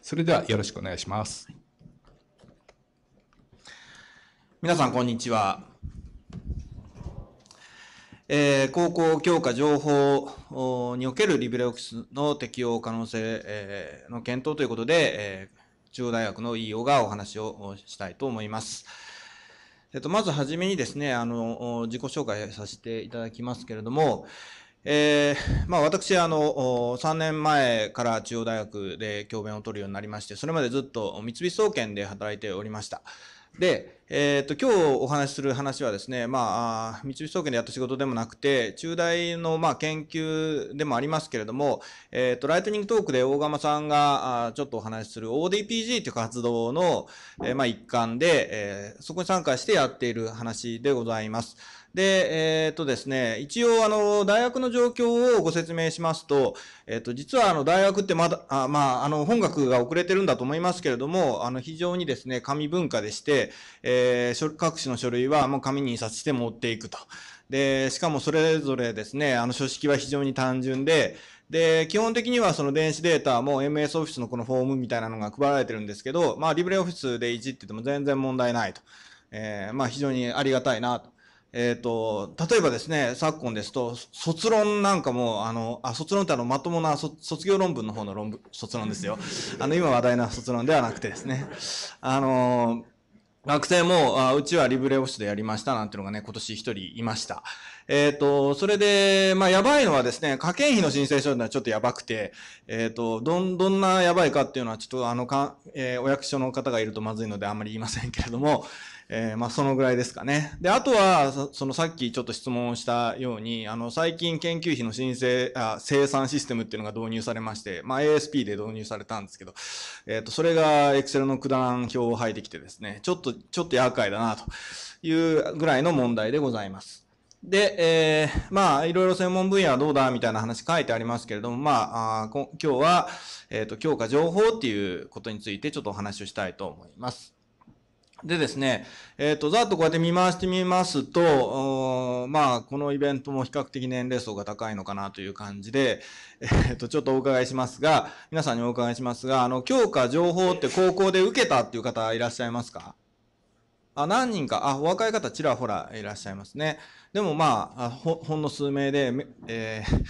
それではよろしくお願いします。皆さん、こんにちは。えー、高校教科情報におけるリブレオフィスの適用可能性、えー、の検討ということで、えー、中央大学の eo がお話をしたいと思います。えっと、まずはじめにですね、あの、自己紹介させていただきますけれども、えーまあ、私あの、3年前から中央大学で教鞭を取るようになりまして、それまでずっと三菱総研で働いておりました。で、えーと、今日お話しする話はですね、まあ、三菱総研でやった仕事でもなくて、中大のまあ研究でもありますけれども、えーと、とライトニングトークで大釜さんがあちょっとお話しする ODPG という活動の、えー、まあ一環で、えー、そこに参加してやっている話でございます。で、えっ、ー、とですね、一応、あの、大学の状況をご説明しますと、えっ、ー、と、実は、あの、大学ってまだ、あまあ、あの、本学が遅れてるんだと思いますけれども、あの、非常にですね、紙文化でして、えー、各種の書類はもう紙に印刷して持っていくと。で、しかもそれぞれですね、あの書式は非常に単純で、で、基本的にはその電子データも MS オフィスのこのフォームみたいなのが配られてるんですけど、まあ、リブレオフィスでいじってても全然問題ないと。えー、まあ、非常にありがたいなと。えっ、ー、と、例えばですね、昨今ですと、卒論なんかも、あの、あ、卒論ってあの、まともな卒業論文の方の論文、卒論ですよ。あの、今話題な卒論ではなくてですね、あの、学生も、あうちはリブレオフィスでやりましたなんてのがね、今年一人いました。えっ、ー、と、それで、まあ、やばいのはですね、科研費の申請書はちょっとやばくて、えっ、ー、と、どん、どんなやばいかっていうのは、ちょっとあの、か、えー、お役所の方がいるとまずいのであんまり言いませんけれども、えー、まあ、そのぐらいですかね。で、あとは、そのさっきちょっと質問したように、あの、最近研究費の申請、あ生産システムっていうのが導入されまして、まあ、ASP で導入されたんですけど、えっ、ー、と、それが Excel の九段表を入ってきてですね、ちょっと、ちょっと厄介だな、というぐらいの問題でございます。で、えー、まあ、いろいろ専門分野はどうだみたいな話書いてありますけれども、まあ、あ今日は、えっ、ー、と、強化情報っていうことについてちょっとお話をしたいと思います。でですね、えっ、ー、と、ざっとこうやって見回してみますと、まあ、このイベントも比較的年齢層が高いのかなという感じで、えっ、ー、と、ちょっとお伺いしますが、皆さんにお伺いしますが、あの、教科情報って高校で受けたっていう方いらっしゃいますかあ、何人か、あ、お若い方ちらほらいらっしゃいますね。でもまあ、ほ、ほんの数名で、えー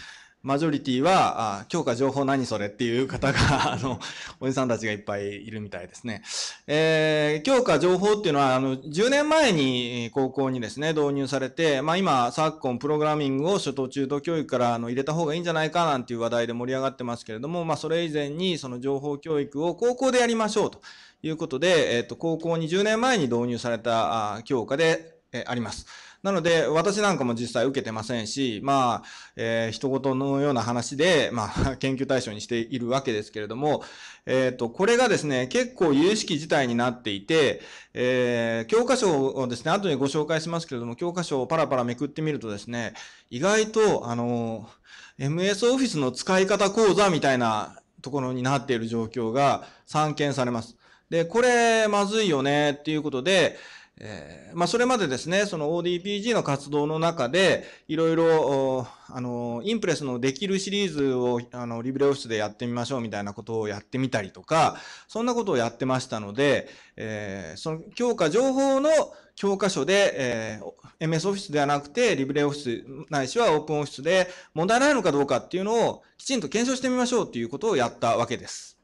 マジョリティは、あ教科情報何それっていう方が、あの、おじさんたちがいっぱいいるみたいですね。えー、教科情報っていうのは、あの、10年前に高校にですね、導入されて、まあ今、昨今、プログラミングを初等中等教育からあの入れた方がいいんじゃないかなんていう話題で盛り上がってますけれども、まあそれ以前に、その情報教育を高校でやりましょうということで、えっ、ー、と、高校に10年前に導入されたあ教科で、えー、あります。なので、私なんかも実際受けてませんし、まあ、えー、言のような話で、まあ、研究対象にしているわけですけれども、えっ、ー、と、これがですね、結構有識事態になっていて、えー、教科書をですね、後でご紹介しますけれども、教科書をパラパラめくってみるとですね、意外と、あの、MS オフィスの使い方講座みたいなところになっている状況が散見されます。で、これまずいよねっていうことで、えー、まあ、それまでですね、その ODPG の活動の中で、いろいろ、あの、インプレスのできるシリーズを、あの、リブレオフィスでやってみましょうみたいなことをやってみたりとか、そんなことをやってましたので、えー、その教科、情報の教科書で、えー、MS オフィスではなくて、リブレオフィスないしはオープンオフィスで問題ないのかどうかっていうのをきちんと検証してみましょうっていうことをやったわけです。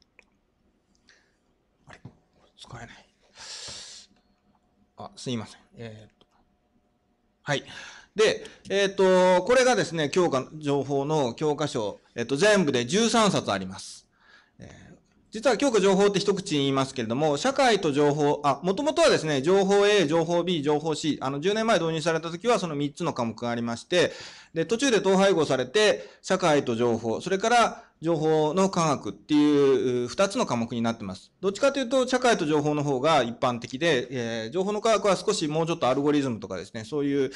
あれ使えない。あ、すいません。えー、っと。はい。で、えー、っと、これがですね、教科、情報の教科書、えっと、全部で13冊あります。えー、実は教科情報って一口言いますけれども、社会と情報、あ、もともとはですね、情報 A、情報 B、情報 C、あの、10年前導入された時はその3つの科目がありまして、で、途中で統廃合されて、社会と情報、それから、情報の科学っていう二つの科目になってます。どっちかというと、社会と情報の方が一般的で、えー、情報の科学は少しもうちょっとアルゴリズムとかですね、そういう、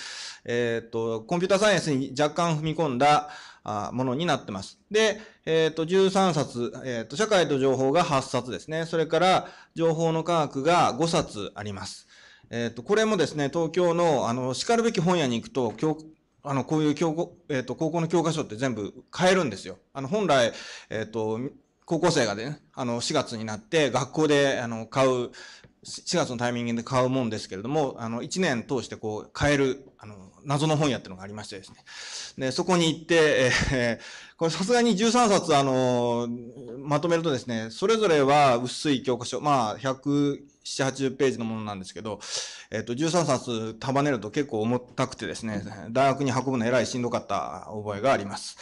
えー、っと、コンピュータサイエンスに若干踏み込んだあものになってます。で、えー、っと、13冊、えー、っと、社会と情報が8冊ですね、それから情報の科学が5冊あります。えっと、これもですね、東京の、あの、叱るべき本屋に行くと、あの、こういう教校、えっ、ー、と、高校の教科書って全部変えるんですよ。あの、本来、えっ、ー、と、高校生がね、あの、4月になって学校で、あの、買う、4月のタイミングで買うもんですけれども、あの、1年通してこう、変える、あの、謎の本屋っていうのがありましてですね。で、そこに行って、えー、これさすがに13冊、あの、まとめるとですね、それぞれは薄い教科書、まあ、100、7、80ページのものなんですけど、えっと、13冊束ねると結構重たくてですね、大学に運ぶのえらいしんどかった覚えがあります。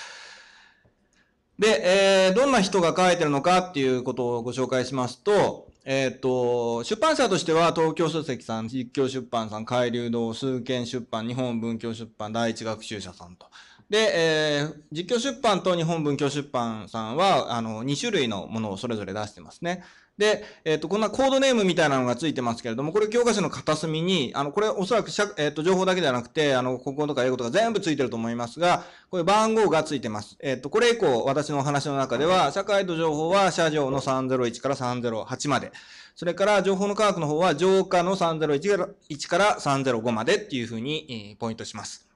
で、えー、どんな人が書いてるのかっていうことをご紹介しますと、えっ、ー、と、出版社としては東京書籍さん、実教出版さん、海流堂、数件出版、日本文教出版、第一学習者さんと。で、えー、実況出版と日本文教出版さんは、あの、2種類のものをそれぞれ出してますね。で、えっ、ー、と、こんなコードネームみたいなのがついてますけれども、これ教科書の片隅に、あの、これおそらく、えっ、ー、と、情報だけではなくて、あの、国語とか英語とか全部ついてると思いますが、これ番号がついてます。えっ、ー、と、これ以降、私のお話の中では、社会と情報は、社上の301から308まで。それから、情報の科学の方は、上化の301から305までっていうふうに、えポイントします。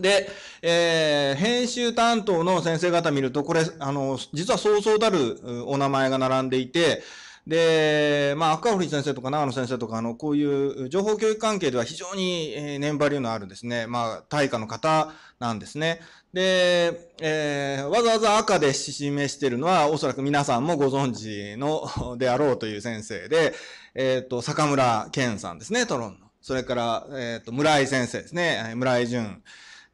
で、えー、編集担当の先生方見ると、これ、あの、実はそうそうたるお名前が並んでいて、で、まあ、赤堀先生とか長野先生とか、あの、こういう情報教育関係では非常に、え年張りのあるですね、まあ、対価の方なんですね。で、えー、わざわざ赤で示しているのは、おそらく皆さんもご存知の、であろうという先生で、えっ、ー、と、坂村健さんですね、トロンの。それから、えっ、ー、と、村井先生ですね、村井淳。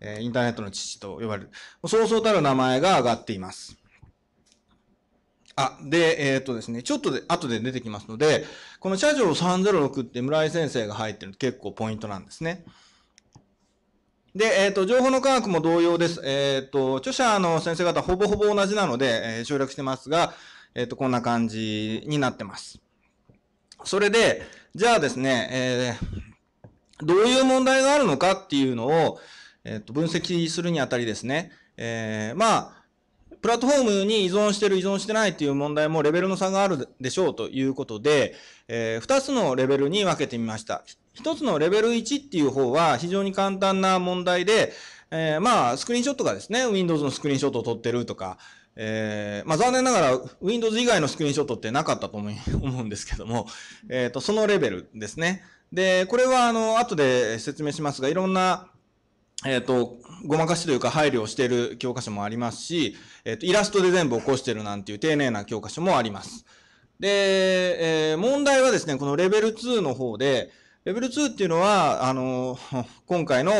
えインターネットの父と呼ばれる、そうそうたる名前が挙がっています。あ、で、えー、っとですね、ちょっとで、後で出てきますので、この社長306って村井先生が入ってるの結構ポイントなんですね。で、えっ、と、情報の科学も同様です。えっ、と、著者の先生方ほぼほぼ同じなので、えー、省略してますが、えっ、と、こんな感じになってます。それで、じゃあですね、えどういう問題があるのかっていうのを、えっと、分析するにあたりですね、えー、まあ、プラットフォームに依存してる依存してないっていう問題もレベルの差があるでしょうということで、えー、2つのレベルに分けてみました。1つのレベル1っていう方は非常に簡単な問題で、えー、まあ、スクリーンショットがですね、Windows のスクリーンショットを撮ってるとか、えー、まあ、残念ながら Windows 以外のスクリーンショットってなかったと思うんですけども、えっ、ー、と、そのレベルですね。で、これはあの、後で説明しますが、いろんなえっ、ー、と、ごまかしというか配慮をしている教科書もありますし、えっ、ー、と、イラストで全部起こしてるなんていう丁寧な教科書もあります。で、えー、問題はですね、このレベル2の方で、レベル2っていうのは、あの、今回の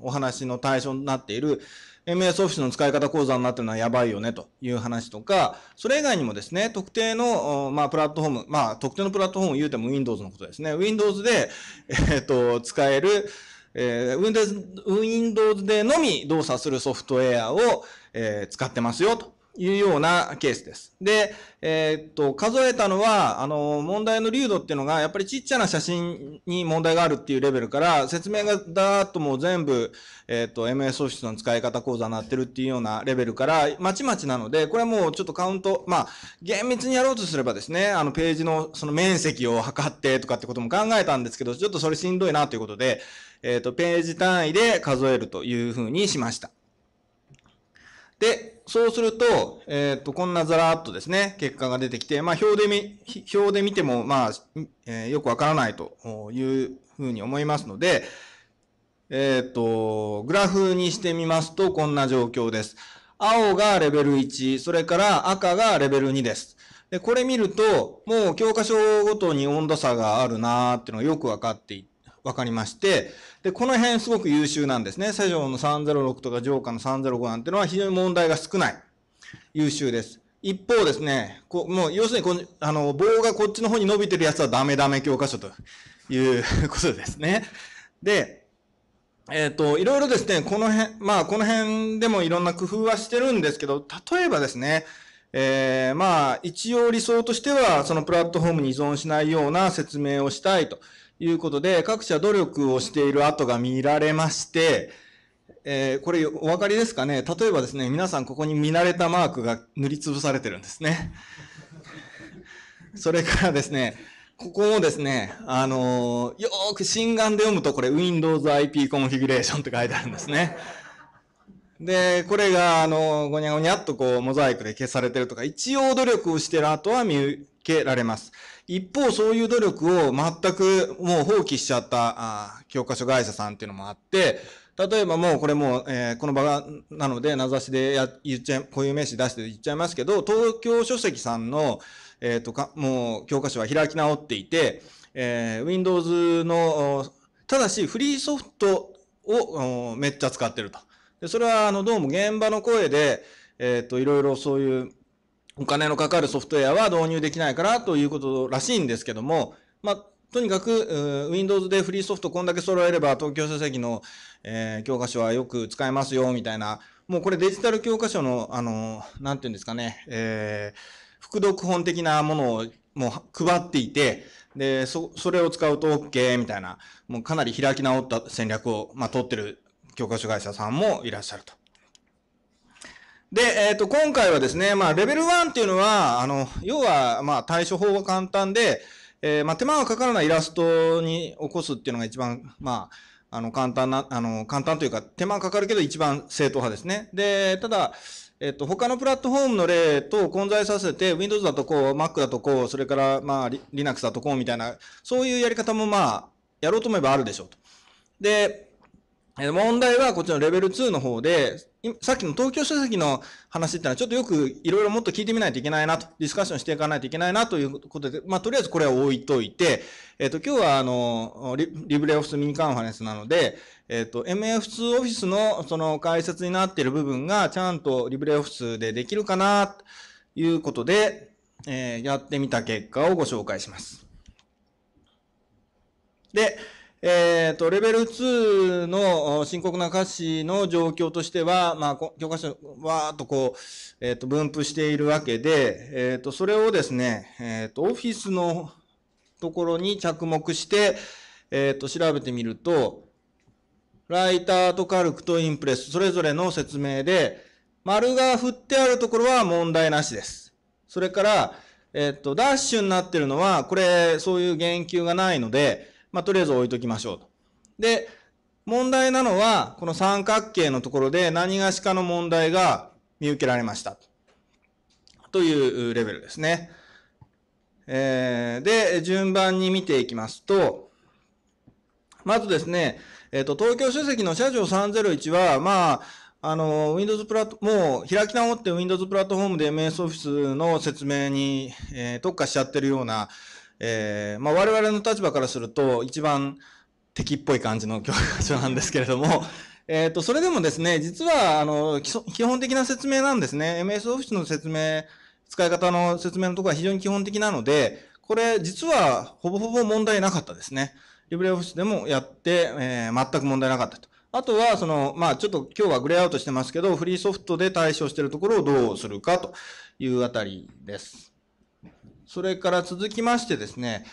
お話の対象になっている、MS オフィスの使い方講座になってるのはやばいよねという話とか、それ以外にもですね、特定の、まあ、プラットフォーム、まあ、特定のプラットフォームを言うても Windows のことですね。Windows で、えっ、ー、と、使える、えー、Windows, でのみ動作するソフトウェアを、えー、使ってますよというようなケースです。で、えー、っと、数えたのは、あの、問題の流度っていうのが、やっぱりちっちゃな写真に問題があるっていうレベルから、説明がだーっともう全部、えー、っと、MS オフィスの使い方講座になってるっていうようなレベルから、まちまちなので、これはもうちょっとカウント、まあ、厳密にやろうとすればですね、あの、ページのその面積を測ってとかってことも考えたんですけど、ちょっとそれしんどいなということで、えっ、ー、と、ページ単位で数えるというふうにしました。で、そうすると、えっ、ー、と、こんなザラーっとですね、結果が出てきて、まあ、表で見、表で見ても、まあ、えー、よくわからないというふうに思いますので、えっ、ー、と、グラフにしてみますと、こんな状況です。青がレベル1、それから赤がレベル2です。で、これ見ると、もう教科書ごとに温度差があるなーっていうのがよくわかっていて、分かりまして、で、この辺すごく優秀なんですね。セジョンの306とかジョーカーの305なんてのは非常に問題が少ない。優秀です。一方ですね、こもう要するにこの、あの、棒がこっちの方に伸びてるやつはダメダメ教科書ということですね。で、えっ、ー、と、いろいろですね、この辺、まあ、この辺でもいろんな工夫はしてるんですけど、例えばですね、えー、まあ、一応理想としては、そのプラットフォームに依存しないような説明をしたいと。いうことで、各社努力をしている跡が見られまして、えー、これお分かりですかね例えばですね、皆さんここに見慣れたマークが塗りつぶされてるんですね。それからですね、ここもですね、あのー、よーく心眼で読むとこれ Windows IP コンフィギュレーションって書いてあるんですね。で、これが、あの、ごにゃごにゃっとこう、モザイクで消されてるとか、一応努力をしてる後は見受けられます。一方、そういう努力を全くもう放棄しちゃったあ教科書会社さんっていうのもあって、例えばもうこれもう、えー、この場が、なので、名指しでや言っちゃこういう名詞出して言っちゃいますけど、東京書籍さんの、えっ、ー、とか、もう教科書は開き直っていて、えー、Windows の、ただしフリーソフトをめっちゃ使ってると。で、それはあの、どうも現場の声で、えっ、ー、と、いろいろそういうお金のかかるソフトウェアは導入できないからということらしいんですけども、まあ、とにかく、Windows でフリーソフトこんだけ揃えれば、東京書籍の、えー、教科書はよく使えますよ、みたいな。もうこれデジタル教科書の、あの、なんていうんですかね、えー、副読本的なものをもう配っていて、で、そ、それを使うと OK みたいな、もうかなり開き直った戦略を、まあ、取ってる教科書会社さんもいらっしゃると。で、えっ、ー、と、今回はですね、まあ、レベル1っていうのは、あの、要は、まあ、対処法が簡単で、えー、まあ、手間がかからないイラストに起こすっていうのが一番、まあ、あの、簡単な、あの、簡単というか、手間がかかるけど一番正統派ですね。で、ただ、えっ、ー、と、他のプラットフォームの例と混在させて、Windows だとこう、Mac だとこう、それから、まあ、Linux だとこうみたいな、そういうやり方もまあ、やろうと思えばあるでしょうと。で、問題はこっちのレベル2の方で、さっきの東京書籍の話ってのはちょっとよくいろいろもっと聞いてみないといけないなと、ディスカッションしていかないといけないなということで、まあとりあえずこれは置いといて、えっ、ー、と今日はあのリ、ブレオフィスミニカンファレンスなので、えっ、ー、と MF2 オフィスのその解説になっている部分がちゃんとリブレオフィスでできるかなということで、えー、やってみた結果をご紹介します。で、えっ、ー、と、レベル2の深刻な歌詞の状況としては、まあ、教科書、わーっとこう、えっ、ー、と、分布しているわけで、えっ、ー、と、それをですね、えっ、と、オフィスのところに着目して、えっ、と、調べてみると、ライターとカルクとインプレス、それぞれの説明で、丸が振ってあるところは問題なしです。それから、えっ、と、ダッシュになってるのは、これ、そういう言及がないので、まあ、とりあえず置いときましょうと。で、問題なのは、この三角形のところで何がしかの問題が見受けられました。というレベルですね。えー、で、順番に見ていきますと、まずですね、えっ、ー、と、東京書籍の社長301は、まあ、あの、Windows プラット、もう開き直って Windows プラットフォームで MS Office の説明に、えー、特化しちゃってるようなえー、まあ我々の立場からすると一番敵っぽい感じの教科書なんですけれども、えっ、と、それでもですね、実は、あの、基本的な説明なんですね。MS オフィスの説明、使い方の説明のところは非常に基本的なので、これ実はほぼほぼ問題なかったですね。リブレオフィスでもやって、えー、全く問題なかったと。あとは、その、まあちょっと今日はグレーアウトしてますけど、フリーソフトで対象しているところをどうするかというあたりです。それから続きましてですね、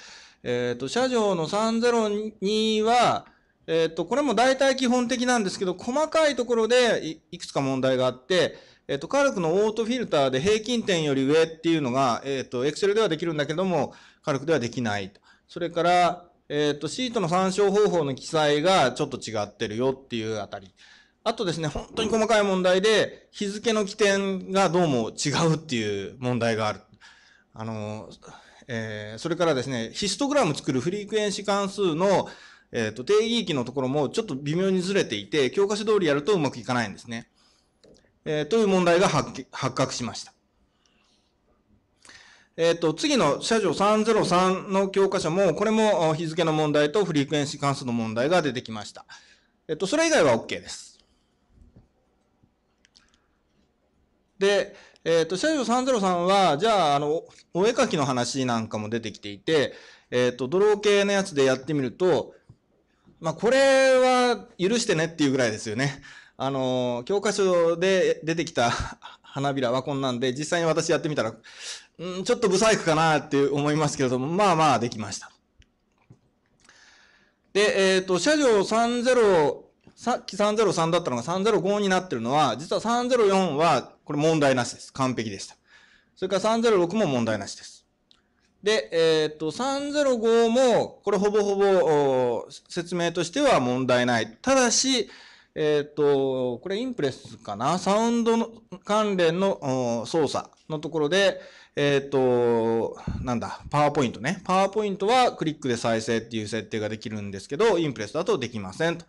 えっ、ー、と、社上の302は、えっ、ー、と、これも大体基本的なんですけど、細かいところでいくつか問題があって、えっ、ー、と、カルクのオートフィルターで平均点より上っていうのが、えっ、ー、と、エクセルではできるんだけども、カルクではできない。それから、えっ、と、シートの参照方法の記載がちょっと違ってるよっていうあたり。あとですね、本当に細かい問題で、日付の起点がどうも違うっていう問題がある。あの、えー、それからですね、ヒストグラム作るフリークエンシ関数の、えっ、ー、と、定義域のところもちょっと微妙にずれていて、教科書通りやるとうまくいかないんですね。えー、という問題が発覚しました。えっ、と、次の社長303の教科書も、これも日付の問題とフリークエンシ関数の問題が出てきました。えっ、と、それ以外は OK です。で、えっ、ー、と、社長303は、じゃあ、あの、お絵描きの話なんかも出てきていて、えっ、ー、と、ドロー系のやつでやってみると、まあ、これは許してねっていうぐらいですよね。あの、教科書で出てきた 花びらはこんなんで、実際に私やってみたら、んちょっと不細工かなって思いますけれども、まあまあできました。で、えっ、ー、と、社上30、さっき303だったのが305になってるのは、実は304はこれ問題なしです。完璧でした。それから306も問題なしです。で、えー、っと、305も、これほぼほぼ説明としては問題ない。ただし、えー、っと、これインプレスかなサウンドの関連の操作のところで、えっ、と、なんだ、パワーポイントね。パワーポイントはクリックで再生っていう設定ができるんですけど、インプレスだとできませんと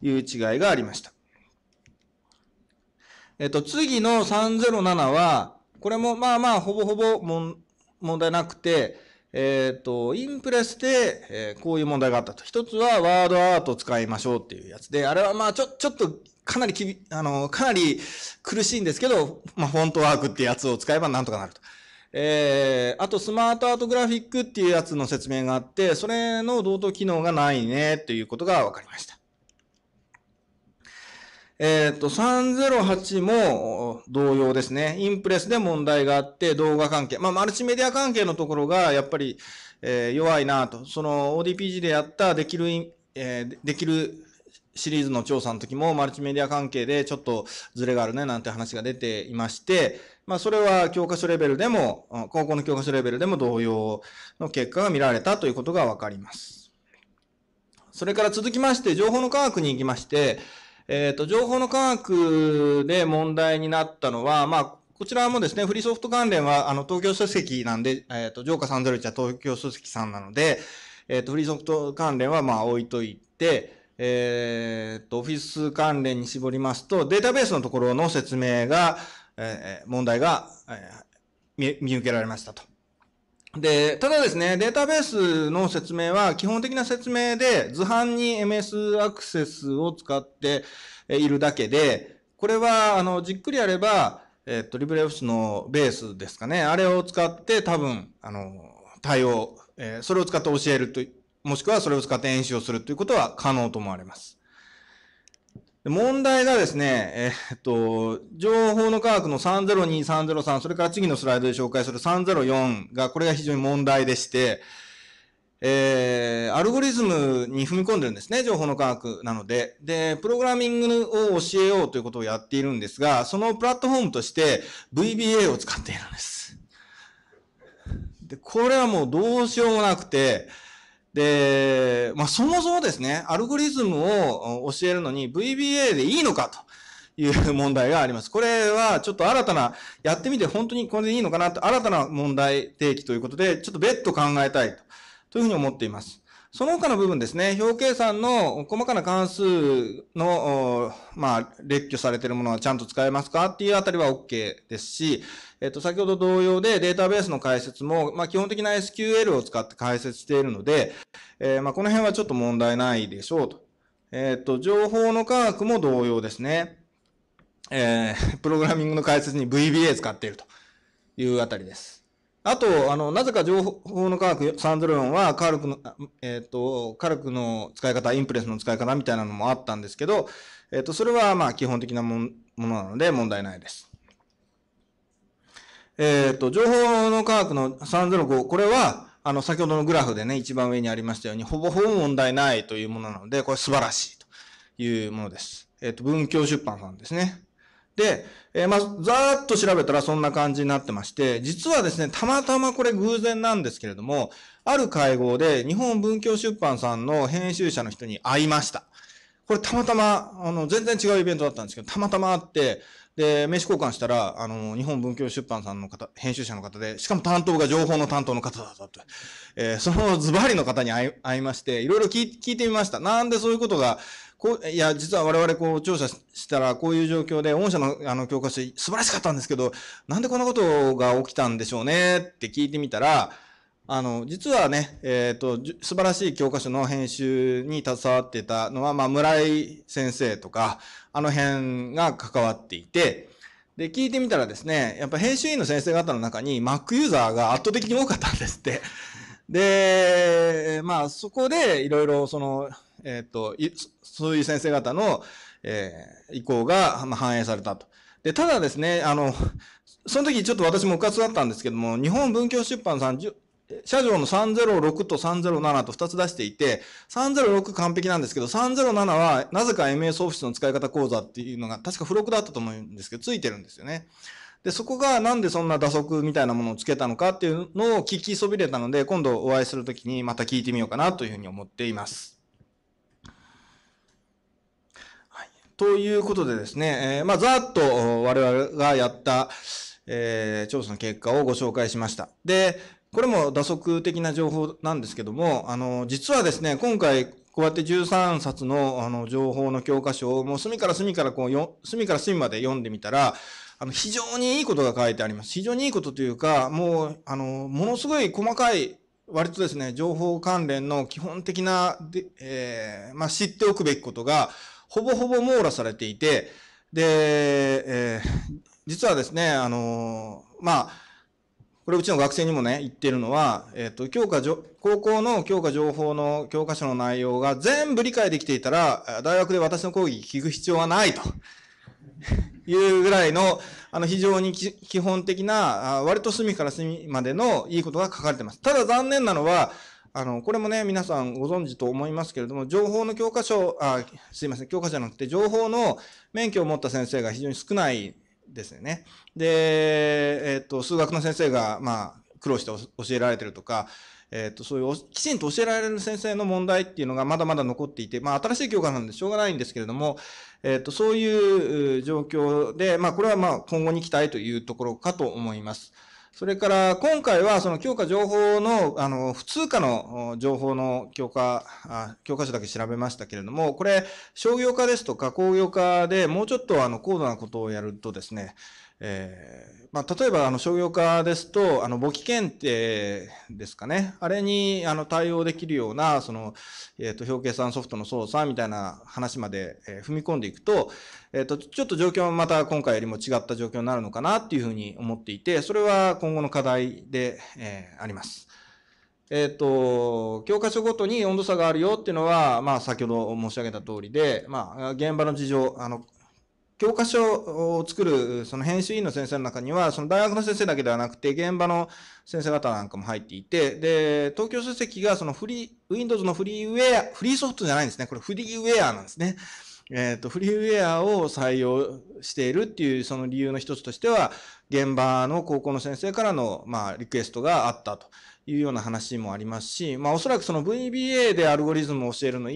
いう違いがありました。えっと、次の307は、これもまあまあ、ほぼほぼ問題なくて、えっ、と、インプレスで、えー、こういう問題があったと。一つはワードアートを使いましょうっていうやつで、あれはまあちょ、ちょっとかなりきび、あの、かなり苦しいんですけど、まあフォントワークってやつを使えばなんとかなると。えー、あとスマートアートグラフィックっていうやつの説明があって、それの同等機能がないねということがわかりました。えっ、ー、と、308も同様ですね。インプレスで問題があって、動画関係。まあ、マルチメディア関係のところが、やっぱり、えー、弱いなと。その ODPG でやったできる、えー、できるシリーズの調査の時もマルチメディア関係でちょっとズレがあるねなんて話が出ていまして、まあそれは教科書レベルでも、高校の教科書レベルでも同様の結果が見られたということがわかります。それから続きまして、情報の科学に行きまして、えっ、ー、と、情報の科学で問題になったのは、まあ、こちらもですね、フリーソフト関連は、あの、東京書籍なんで、えっ、ー、と、ーカ301は東京書籍さんなので、えっ、ー、と、フリーソフト関連は、まあ、置いといて、えっ、と、オフィス関連に絞りますと、データベースのところの説明が、え問題が、え見受けられましたと。で、ただですね、データベースの説明は基本的な説明で図版に MS アクセスを使っているだけで、これはあのじっくりやれば、えっと、リブレオフィスのベースですかね、あれを使って多分、あの、対応、えー、それを使って教えると、もしくはそれを使って演習をするということは可能と思われます。問題がですね、えっと、情報の科学の302、303、それから次のスライドで紹介する304が、これが非常に問題でして、えー、アルゴリズムに踏み込んでるんですね、情報の科学なので。で、プログラミングを教えようということをやっているんですが、そのプラットフォームとして VBA を使っているんです。で、これはもうどうしようもなくて、で、まあ、そもそもですね、アルゴリズムを教えるのに VBA でいいのかと。いう問題があります。これはちょっと新たな、やってみて本当にこれでいいのかなと、新たな問題提起ということで、ちょっと別途考えたいと、というふうに思っています。その他の部分ですね、表計算の細かな関数の、まあ、列挙されているものはちゃんと使えますかっていうあたりは OK ですし、えっと、先ほど同様でデータベースの解説も、まあ、基本的な SQL を使って解説しているので、えー、まあ、この辺はちょっと問題ないでしょうと。えっと、情報の科学も同様ですね。えー、プログラミングの解説に VBA 使っているというあたりです。あと、あの、なぜか情報の科学304は、カルクの、えっ、ー、と、カルクの使い方、インプレスの使い方みたいなのもあったんですけど、えっ、ー、と、それは、まあ、基本的なもものなので問題ないです。えっ、ー、と、情報の科学の305、これは、あの、先ほどのグラフでね、一番上にありましたように、ほぼほぼ問題ないというものなので、これ素晴らしいというものです。えっ、と、文教出版さんですね。で、えー、まあ、ざーっと調べたらそんな感じになってまして、実はですね、たまたまこれ偶然なんですけれども、ある会合で日本文教出版さんの編集者の人に会いました。これたまたま、あの、全然違うイベントだったんですけど、たまたま会って、で、名刺交換したら、あの、日本文教出版さんの方、編集者の方で、しかも担当が情報の担当の方だったと。えー、そのズバリの方に会いまして、いろいろ聞いてみました。なんでそういうことがこう、いや、実は我々こう調査したら、こういう状況で、御社のあの教科書素晴らしかったんですけど、なんでこんなことが起きたんでしょうねって聞いてみたら、あの、実はね、えっ、ー、と、素晴らしい教科書の編集に携わってたのは、まあ、村井先生とか、あの辺が関わっていて、で、聞いてみたらですね、やっぱ編集員の先生方の中に Mac ユーザーが圧倒的に多かったんですって。で、まあ、そこでいろいろその、えっ、と、そういう先生方の、えー、意向が、まあ、反映されたと。で、ただですね、あの、その時ちょっと私もおかつだったんですけども、日本文教出版さん、社長の306と307と2つ出していて、306完璧なんですけど、307はなぜか MS オフィスの使い方講座っていうのが確か付録だったと思うんですけど、ついてるんですよね。で、そこがなんでそんな打足みたいなものをつけたのかっていうのを聞きそびれたので、今度お会いするときにまた聞いてみようかなというふうに思っています。ということでですね、えー、まあ、ざっと我々がやった、えー、調査の結果をご紹介しました。で、これも打足的な情報なんですけども、あの、実はですね、今回、こうやって13冊のあの情報の教科書をもう隅から隅からこうよ、隅から隅まで読んでみたら、あの、非常にいいことが書いてあります。非常にいいことというか、もう、あの、ものすごい細かい、割とですね、情報関連の基本的な、でえー、まあ、知っておくべきことが、ほぼほぼ網羅されていて、で、えー、実はですね、あのー、まあ、これうちの学生にもね、言ってるのは、えっ、ー、と、教科、高校の教科情報の教科書の内容が全部理解できていたら、大学で私の講義聞く必要はないと。いうぐらいの、あの、非常に基本的な、割と隅から隅までのいいことが書かれてます。ただ残念なのは、あの、これもね、皆さんご存知と思いますけれども、情報の教科書、あ、すいません、教科書じゃなくて、情報の免許を持った先生が非常に少ないですよね。で、えっ、ー、と、数学の先生が、まあ、苦労して教えられてるとか、えっ、ー、と、そういうきちんと教えられる先生の問題っていうのがまだまだ残っていて、まあ、新しい教科なんでしょうがないんですけれども、えっ、ー、と、そういう状況で、まあ、これはまあ、今後に期待というところかと思います。それから今回はその教科情報の、あの、普通科の情報の教科、教科書だけ調べましたけれども、これ商業科ですとか工業科でもうちょっとあの高度なことをやるとですね、えーまあ、例えばあの商業化ですと、あの簿記検定ですかね、あれにあの対応できるようなその、えー、と表計算ソフトの操作みたいな話まで、え踏み込んでいくと,、えー、と、ちょっと状況はまた今回よりも違った状況になるのかなっていうふうに思っていて、それは今後の課題で、えあります。えっ、ー、と、教科書ごとに温度差があるよっていうのは、まあ、先ほど申し上げた通りで、まあ、現場の事情、あの、教科書を作るその編集員の先生の中には、その大学の先生だけではなくて、現場の先生方なんかも入っていて、で、東京書籍がそのフリー、Windows のフリーウェア、フリーソフトじゃないんですね。これフリーウェアなんですね。えっ、ー、と、フリーウェアを採用しているっていうその理由の一つとしては、現場の高校の先生からの、まあ、リクエストがあったというような話もありますし、まあ、おそらくその VBA でアルゴリズムを教えるの、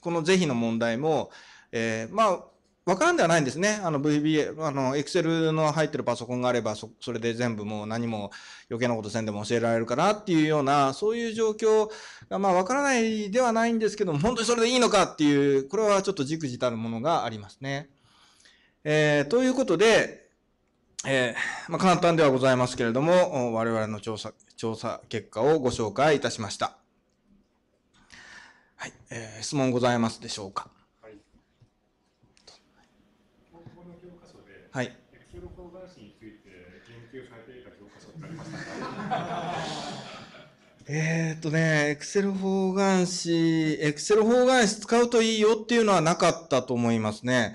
この是非の問題も、えー、まあ、わからんではないんですね。あの VBA、あの Excel の入ってるパソコンがあればそ、それで全部もう何も余計なことせんでも教えられるかなっていうような、そういう状況が、まあわからないではないんですけども、本当にそれでいいのかっていう、これはちょっとじくじたるものがありますね。えー、ということで、えー、まあ簡単ではございますけれども、我々の調査、調査結果をご紹介いたしました。はい、えー、質問ございますでしょうか。はい。ル方眼紙について研究されていた教科書ってありましたかえっとね、エクセル方眼紙、エクセル方眼紙使うといいよっていうのはなかったと思いますね。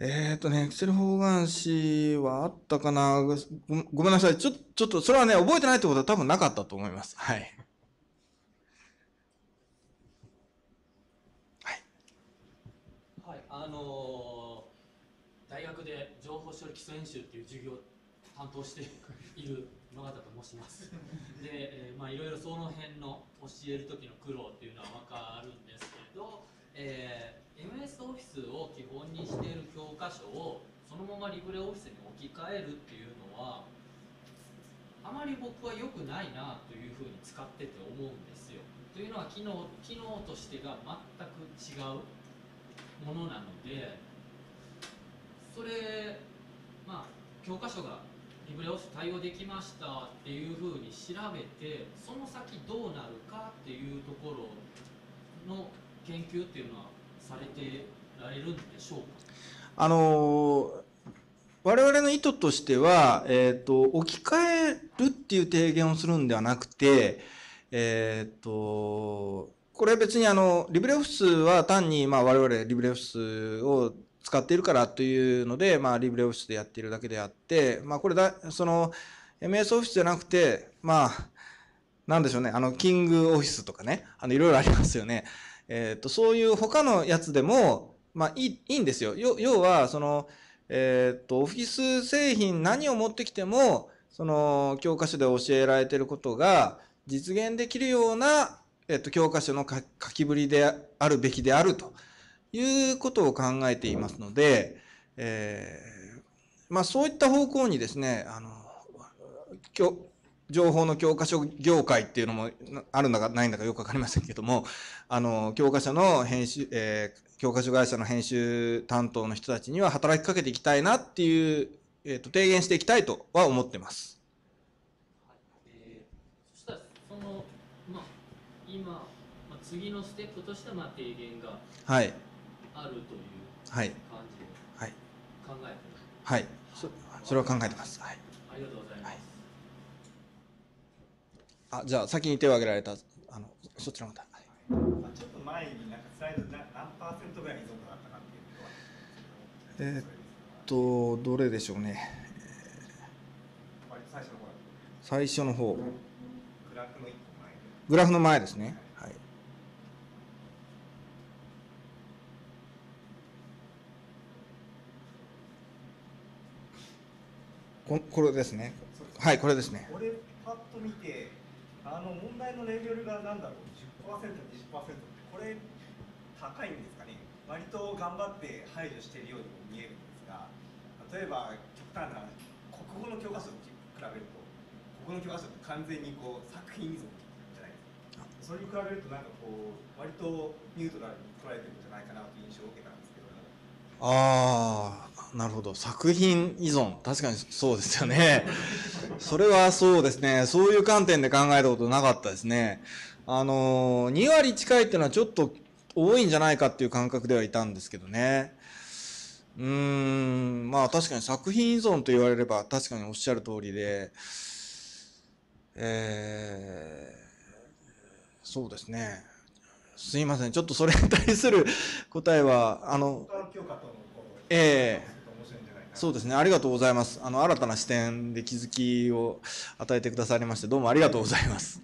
えっ、ー、とね、エクセル方眼紙はあったかなごめんなさい。ちょ、ちょっと、それはね、覚えてないってことは多分なかったと思います。はい。礎演習っていう授業担当している野方と申します。で、えー、まあいろいろその辺の教える時の苦労っていうのは分かるんですけど、えー、MS オフィスを基本にしている教科書をそのままリブレオフィスに置き換えるっていうのはあまり僕は良くないなというふうに使ってて思うんですよ。というのは機能機能としてが全く違うものなのでそれまあ、教科書がリブレオス対応できましたっていうふうに調べてその先どうなるかっていうところの研究っていうのはされてられるんでしょうかあの我々の意図としては、えっ、ー、と置き換えるっていう提言をするんではなくて、えっ、ー、とこれ別にあのリブレオフィスは単に、まあ、我々リブレオフィスを使っているからというので、まあ、リブレオフィスでやっているだけであって、まあ、これだ、その、MS オフィスじゃなくて、まあ、なんでしょうね、あの、キングオフィスとかね、あの、いろいろありますよね。えっ、ー、と、そういう他のやつでも、まあ、いい、いいんですよ。要は、その、えっ、ー、と、オフィス製品何を持ってきても、その、教科書で教えられてることが実現できるような、えっ、ー、と、教科書の書きぶりであるべきであると。いうことを考えていますので、えー、まあ、そういった方向にですね、あの、情報の教科書業界っていうのもあるんだかないんだかよくわかりませんけども、あの、教科書の編集、えー、教科書会社の編集担当の人たちには働きかけていきたいなっていう、えっ、ー、と、提言していきたいとは思ってます。えー、そしたら、その、まあ、今、まあ、次のステップとして、まあ、提言が。はい。あるという感じで考えてはい、はい、そそれは考えてます、はい、ありがとうございます、はい、あじゃあ先に手を挙げられたあのそちらの方、はいまあ、ちょっと前になんかスライド何パーセントぐらい依ど度だったかっていうのはえー、っとどれでしょうね、最初の方最初の方グラフの前ですねここれですねはいこれですねこれパッと見てあの問題のレベルが何だろう 10%20% ってこれ高いんですかね割と頑張って排除しているようにも見えるんですが例えば極端な国語の教科書と比べると国語の教科書って完全にこう作品依存じゃないですかそれに比べるとなんかこう割とニュートラルに取られてるんじゃないかなという印象を受けたんですけどああなるほど。作品依存。確かにそうですよね。それはそうですね。そういう観点で考えたことなかったですね。あの、2割近いっていうのはちょっと多いんじゃないかっていう感覚ではいたんですけどね。うーん、まあ確かに作品依存と言われれば確かにおっしゃる通りで、えー、そうですね。すいません。ちょっとそれに対する答えは、あの、ええーそうですね、ありがとうございます。あの、新たな視点で気づきを与えてくださりまして、どうもありがとうございます。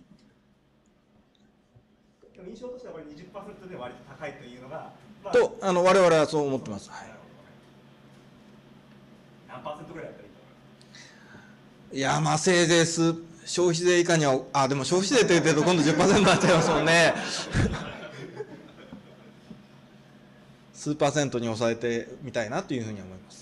印象としてはこれ20%で割と高いというのが、まあ、とあの我々はそう思ってます。はい、何パーセントぐらいだったらいいと思いますいやまあせいぜい数消費税以下にはあでも消費税というと今度10%になっちゃいますもんね。数パーセントに抑えてみたいなというふうに思います。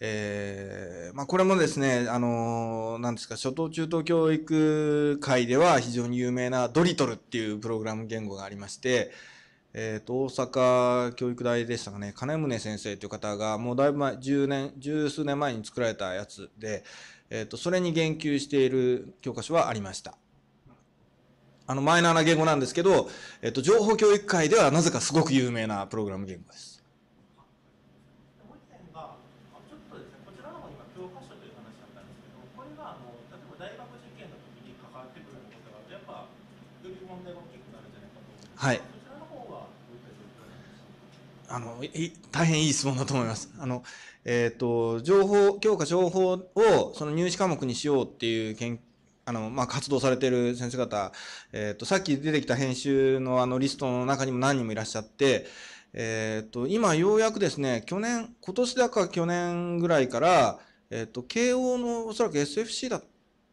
えー、まあ、これもですね、あのー、ですか、初等中等教育界では非常に有名なドリトルっていうプログラム言語がありまして、えっ、ー、と、大阪教育大でしたかね、金宗先生という方が、もうだいぶ前、10年、十数年前に作られたやつで、えっ、ー、と、それに言及している教科書はありました。あの、マイナーな言語なんですけど、えっ、と、情報教育界ではなぜかすごく有名なプログラム言語です。はい。あの、い、大変いい質問だと思います。あの、えっ、ー、と、情報、教科情報を、その入試科目にしようっていう研あの、まあ、活動されてる先生方、えっ、ー、と、さっき出てきた編集のあのリストの中にも何人もいらっしゃって、えっ、ー、と、今ようやくですね、去年、今年だか去年ぐらいから、えっ、と、慶応のおそらく SFC だ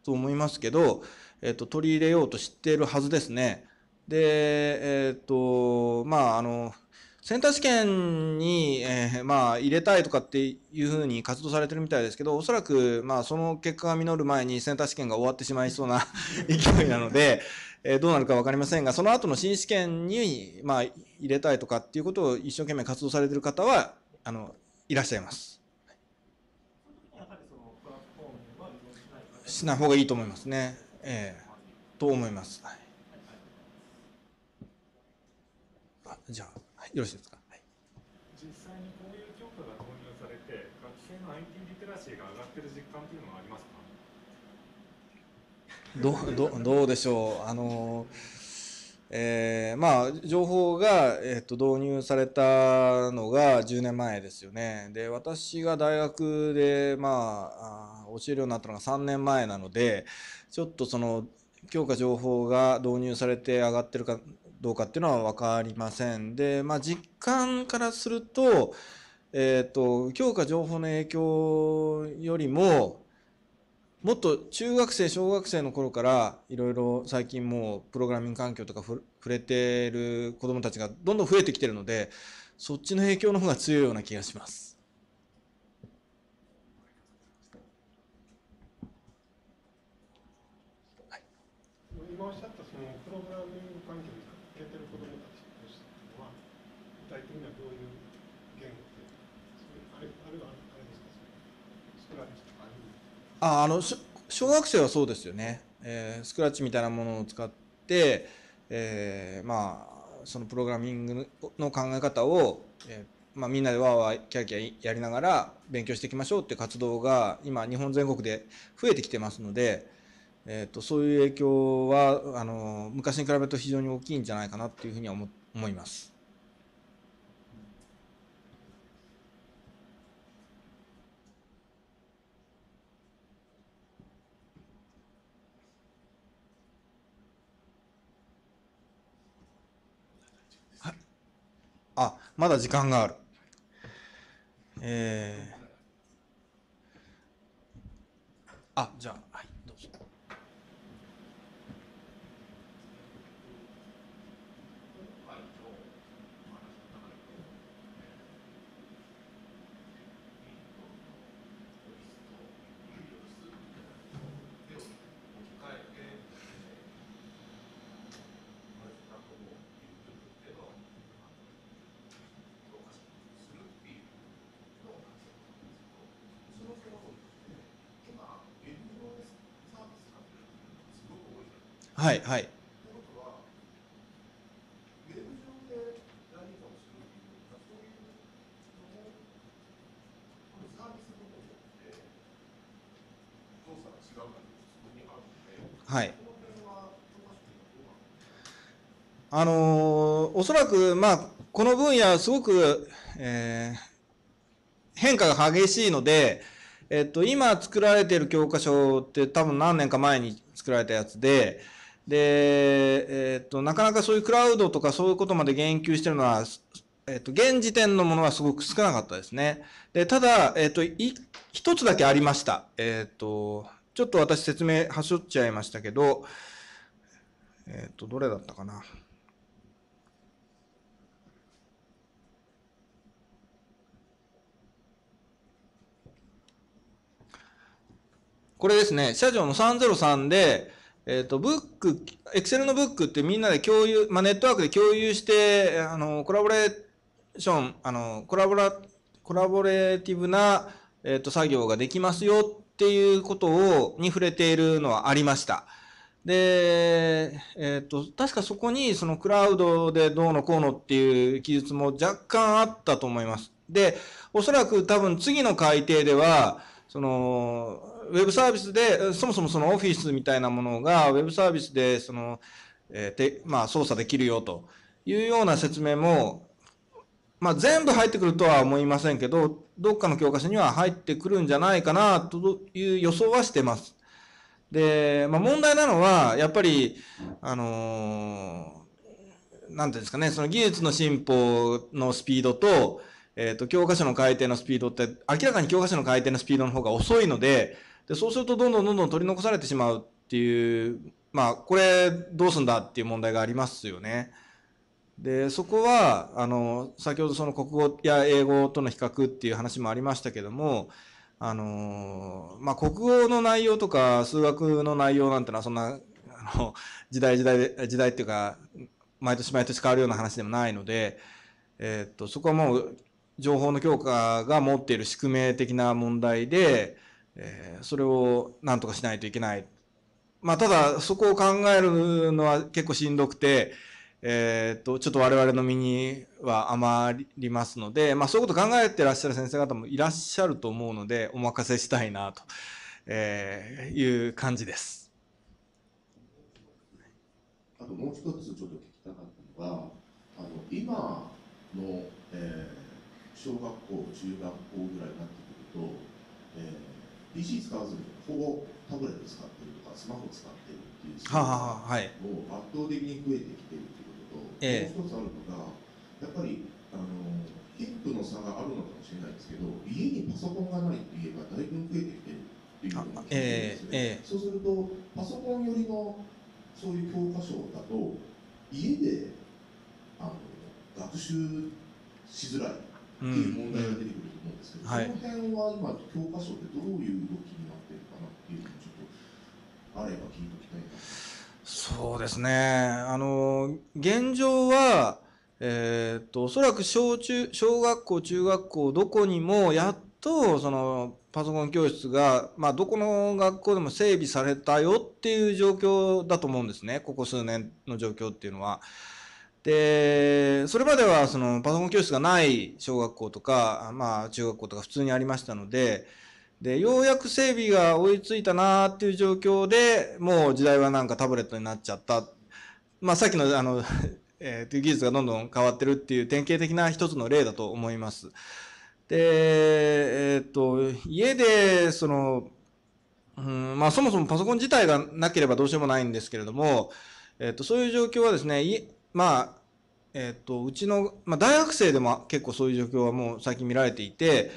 と思いますけど、えっ、と、取り入れようとしてるはずですね。で、えっ、と、まあ、あの、センター試験に、えー、まあ、入れたいとかっていうふうに活動されてるみたいですけど、おそらく、まあ、その結果が実る前にセンター試験が終わってしまいそうな 勢いなので、えー、どうなるか分かりませんが、その後の新試験に、まあ、入れたいとかっていうことを一生懸命活動されてる方は、あの、いらっしゃいます。しない方がいいと思いますね。えー、と思います。はいじゃあ、はい、よろしいですか、はい、実際にこういう教科が導入されて学生の IT リテラシーが上がってる実感というのはありますかどどどうでしょうあのえー、まあ情報が、えっと導入されたのが10年前ですよねで私が大学でまあ教えるようになったのが3年前なのでちょっとその教科情報が導入されて上がってるかどうかっていうのは分かりません。で、まあ、実感からすると、えっ、ー、と、教科情報の影響よりも、もっと中学生、小学生の頃からいろいろ最近もうプログラミング環境とか触れてる子どもたちがどんどん増えてきてるので、そっちの影響の方が強いような気がします。ああの小学生はそうですよね、えー、スクラッチみたいなものを使って、えー、まあそのプログラミングの考え方を、えー、まあ、みんなでわーわーキャーキャーやりながら勉強していきましょうっていう活動が今日本全国で増えてきてますので、えーと、そういう影響はあの昔に比べると非常に大きいんじゃないかなっていうふうには思います。あ、まだ時間がある。えー、あ、じゃあ。はいはい。はい。あのー、おそらく、まあ、この分野、すごく、えー、変化が激しいので、えっと、今作られている教科書って多分何年か前に作られたやつで、で、えっ、と、なかなかそういうクラウドとかそういうことまで言及してるのは、えっ、と、現時点のものはすごく少なかったですね。で、ただ、えっ、と、と、一つだけありました。えっ、と、ちょっと私説明はしょっちゃいましたけど、えっ、と、どれだったかな。これですね、社長の303で、えっ、ー、と、ブック、エクセルのブックってみんなで共有、まあ、ネットワークで共有して、あの、コラボレーション、あの、コラボラ、コラボレーティブな、えっ、ー、と、作業ができますよっていうことを、に触れているのはありました。で、えっ、ー、と、確かそこに、そのクラウドでどうのこうのっていう記述も若干あったと思います。で、おそらく多分次の改定では、その、ウェブサービスで、そもそもそのオフィスみたいなものが、ウェブサービスで、その、えー、で、まあ、操作できるよというような説明も、まあ、全部入ってくるとは思いませんけど、どっかの教科書には入ってくるんじゃないかなという予想はしてます。で、まあ、問題なのは、やっぱり、あのー、なんていうんですかね、その技術の進歩のスピードと、えっ、ー、と、教科書の改定のスピードって、明らかに教科書の改定のスピードの方が遅いので、で、そうするとどんどんどんどん取り残されてしまうっていう、まあ、これどうすんだっていう問題がありますよね。で、そこは、あの、先ほどその国語や英語との比較っていう話もありましたけども、あの、まあ、国語の内容とか数学の内容なんてのはそんな、あの、時代時代で、時代っていうか、毎年毎年変わるような話でもないので、えっと、そこはもう情報の強化が持っている宿命的な問題で、えー、それをなんとかしないといけない。まあ、ただ、そこを考えるのは結構しんどくて、えー、っと、ちょっと我々の身には余りますので、まあ、そういうこと考えてらっしゃる先生方もいらっしゃると思うので、お任せしたいな、と、えー、いう感じです。あともう一つちょっと聞きたかったのが、あの今の、えー、小学校、中学校ぐらいになってくると、えー PC 使わずにほぼタブレット使ってるとかスマホ使ってるっていうがもう圧倒的に増えてきてるっていうことと、もう一つあるのがやっぱりあの貧富の差があるのかもしれないですけど家にパソコンがないっていえばだいぶ増えてきてるっていうことがですね、そうするとパソコン寄りのそういう教科書だと家であの学習しづらいっていう問題が出てくる、うんうんですけど、はい、その辺は今、教科書でどういう動きになってるかなっていうのをちょっとあれば聞いておきたいそうですね、あの現状は、えー、っとおそらく小中小学校、中学校、どこにもやっとそのパソコン教室が、まあ、どこの学校でも整備されたよっていう状況だと思うんですね、ここ数年の状況っていうのは。で、それまではそのパソコン教室がない小学校とか、まあ中学校とか普通にありましたので、で、ようやく整備が追いついたなーっていう状況で、もう時代はなんかタブレットになっちゃった。まあさっきのあの えー、という技術がどんどん変わってるっていう典型的な一つの例だと思います。で、えっ、と、家で、その、うん、まあそもそもパソコン自体がなければどうしようもないんですけれども、えっ、と、そういう状況はですね、まあ、えー、っと、うちの、まあ、大学生でも結構そういう状況はもう最近見られていて、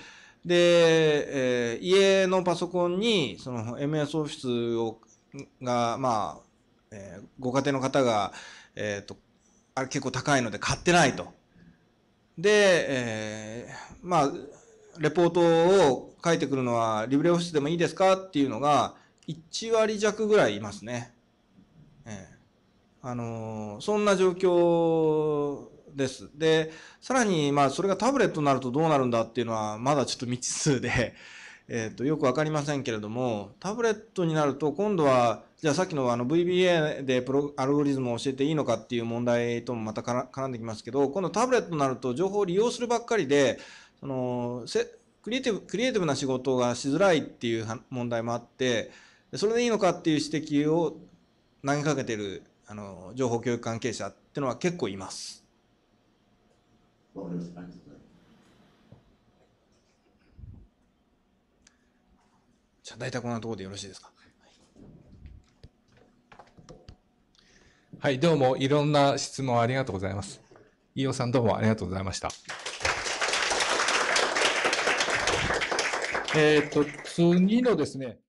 で、えー、家のパソコンに、その MS オフィスを、が、まあ、えー、ご家庭の方が、えっ、と、あれ結構高いので買ってないと。で、えー、まあ、レポートを書いてくるのはリブレオフィスでもいいですかっていうのが1割弱ぐらいいますね。えーあのそんな状況です。で、さらに、まあ、それがタブレットになるとどうなるんだっていうのは、まだちょっと未知数で、えっ、ー、と、よくわかりませんけれども、タブレットになると、今度は、じゃあさっきのあの VBA でプロアルゴリズムを教えていいのかっていう問題ともまた絡んできますけど、今度タブレットになると情報を利用するばっかりで、その、クリエイティブ、クリエイティブな仕事がしづらいっていう問題もあって、それでいいのかっていう指摘を投げかけてるあの情報教育関係者っていうのは結構います。じゃあ大体こんなところでよろしいですか。はい、どうもいろんな質問ありがとうございます。飯尾さんどうもありがとうございました。えっと、次のですね、